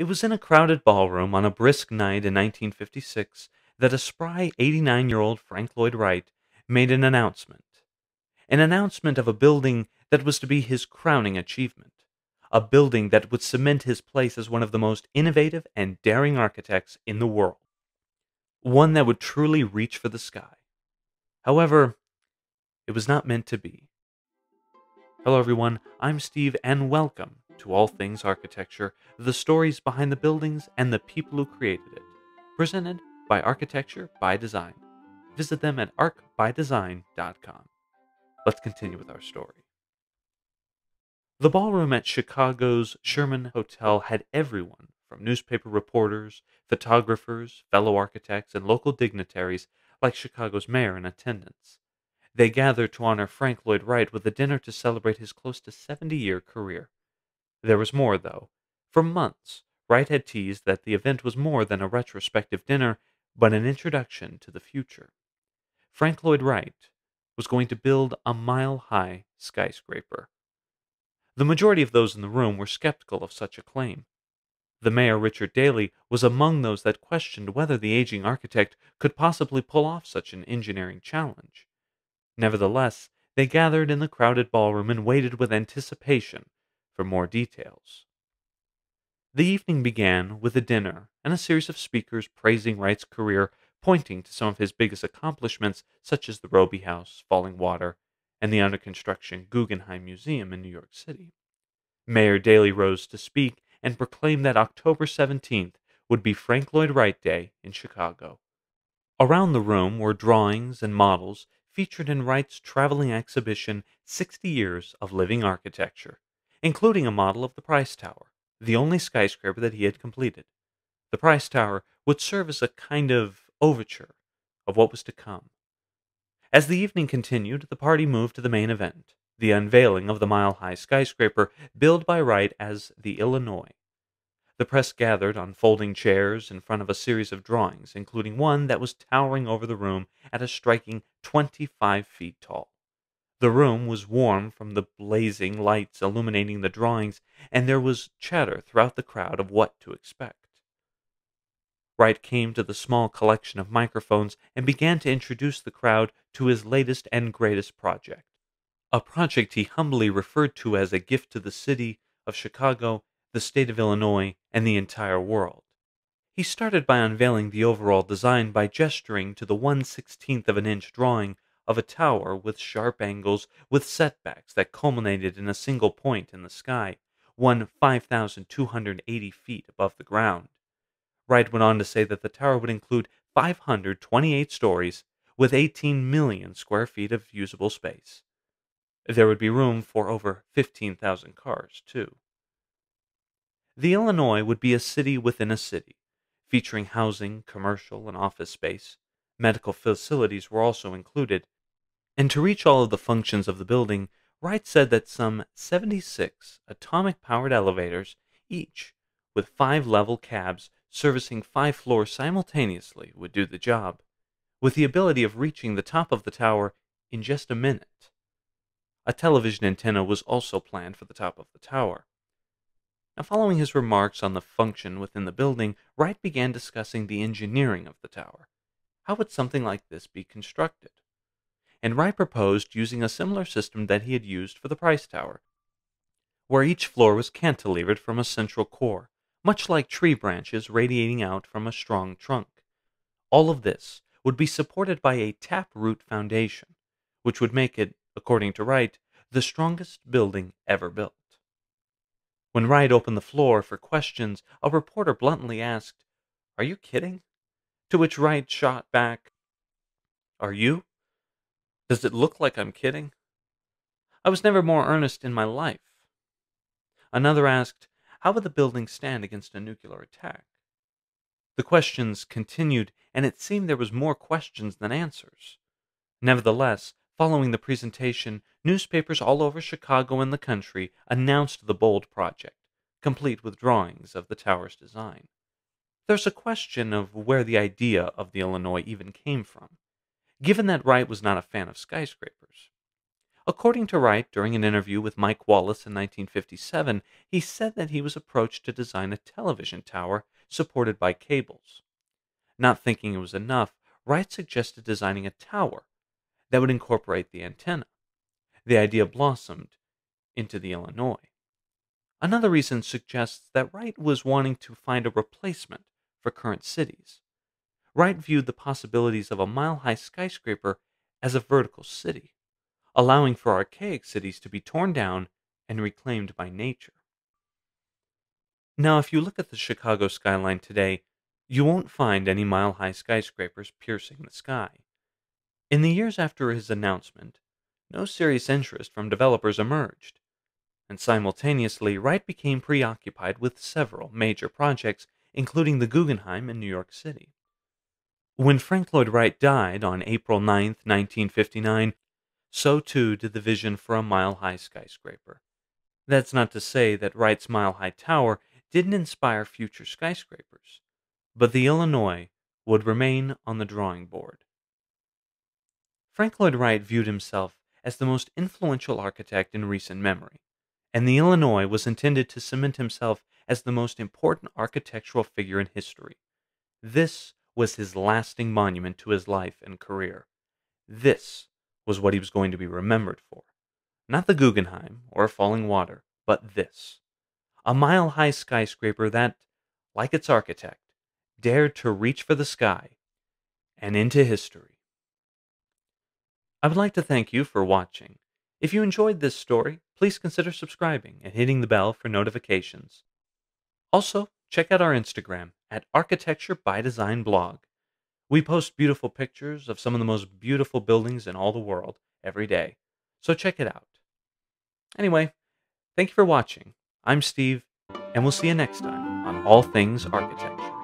It was in a crowded ballroom on a brisk night in 1956 that a spry 89 year old Frank Lloyd Wright made an announcement. An announcement of a building that was to be his crowning achievement. A building that would cement his place as one of the most innovative and daring architects in the world. One that would truly reach for the sky. However, it was not meant to be. Hello, everyone. I'm Steve, and welcome to all things architecture, the stories behind the buildings, and the people who created it. Presented by Architecture by Design. Visit them at arcbydesign.com. Let's continue with our story. The ballroom at Chicago's Sherman Hotel had everyone from newspaper reporters, photographers, fellow architects, and local dignitaries like Chicago's mayor in attendance. They gathered to honor Frank Lloyd Wright with a dinner to celebrate his close to 70 year career. There was more, though. For months, Wright had teased that the event was more than a retrospective dinner, but an introduction to the future. Frank Lloyd Wright was going to build a mile high skyscraper. The majority of those in the room were skeptical of such a claim. The mayor, Richard Daley, was among those that questioned whether the aging architect could possibly pull off such an engineering challenge. Nevertheless, they gathered in the crowded ballroom and waited with anticipation for more details. The evening began with a dinner and a series of speakers praising Wright's career, pointing to some of his biggest accomplishments, such as the Roby House, Falling Water, and the under construction Guggenheim Museum in New York City. Mayor Daley rose to speak and proclaimed that October 17th would be Frank Lloyd Wright Day in Chicago. Around the room were drawings and models featured in Wright's traveling exhibition, 60 Years of Living Architecture, including a model of the Price Tower, the only skyscraper that he had completed. The Price Tower would serve as a kind of overture of what was to come. As the evening continued, the party moved to the main event, the unveiling of the mile high skyscraper, billed by Wright as the Illinois. The press gathered on folding chairs in front of a series of drawings, including one that was towering over the room at a striking 25 feet tall. The room was warm from the blazing lights illuminating the drawings, and there was chatter throughout the crowd of what to expect. Wright came to the small collection of microphones and began to introduce the crowd to his latest and greatest project, a project he humbly referred to as a gift to the city of Chicago, the state of Illinois, and the entire world. He started by unveiling the overall design by gesturing to the 1 16th of an inch drawing of a tower with sharp angles, with setbacks that culminated in a single point in the sky, one 5,280 feet above the ground. Wright went on to say that the tower would include 528 stories with 18 million square feet of usable space. There would be room for over 15,000 cars, too. The Illinois would be a city within a city, featuring housing, commercial, and office space. Medical facilities were also included, and to reach all of the functions of the building, Wright said that some 76 atomic powered elevators, each with five level cabs servicing five floors simultaneously, would do the job, with the ability of reaching the top of the tower in just a minute. A television antenna was also planned for the top of the tower. Now, following his remarks on the function within the building, Wright began discussing the engineering of the tower. How would something like this be constructed? and Wright proposed using a similar system that he had used for the Price Tower, where each floor was cantilevered from a central core, much like tree branches radiating out from a strong trunk. All of this would be supported by a taproot foundation, which would make it, according to Wright, the strongest building ever built. When Wright opened the floor for questions, a reporter bluntly asked, Are you kidding? To which Wright shot back, Are you? Does it look like I'm kidding? I was never more earnest in my life. Another asked, How would the building stand against a nuclear attack? The questions continued, and it seemed there was more questions than answers. Nevertheless, following the presentation, newspapers all over Chicago and the country announced the bold project, complete with drawings of the tower's design. There's a question of where the idea of the Illinois even came from given that Wright was not a fan of skyscrapers. According to Wright, during an interview with Mike Wallace in 1957, he said that he was approached to design a television tower supported by cables. Not thinking it was enough, Wright suggested designing a tower that would incorporate the antenna. The idea blossomed into the Illinois. Another reason suggests that Wright was wanting to find a replacement for current cities. Wright viewed the possibilities of a mile high skyscraper as a vertical city, allowing for archaic cities to be torn down and reclaimed by nature. Now, if you look at the Chicago skyline today, you won't find any mile high skyscrapers piercing the sky. In the years after his announcement, no serious interest from developers emerged, and simultaneously, Wright became preoccupied with several major projects, including the Guggenheim in New York City. When Frank Lloyd Wright died on April 9, 1959, so too did the vision for a mile high skyscraper. That's not to say that Wright's mile high tower didn't inspire future skyscrapers, but the Illinois would remain on the drawing board. Frank Lloyd Wright viewed himself as the most influential architect in recent memory, and the Illinois was intended to cement himself as the most important architectural figure in history. This was his lasting monument to his life and career. This was what he was going to be remembered for. Not the Guggenheim or falling water, but this. A mile high skyscraper that, like its architect, dared to reach for the sky and into history. I would like to thank you for watching. If you enjoyed this story, please consider subscribing and hitting the bell for notifications. Also, check out our Instagram at Architecture by Design blog. We post beautiful pictures of some of the most beautiful buildings in all the world every day, so check it out. Anyway, thank you for watching. I'm Steve, and we'll see you next time on All Things Architecture.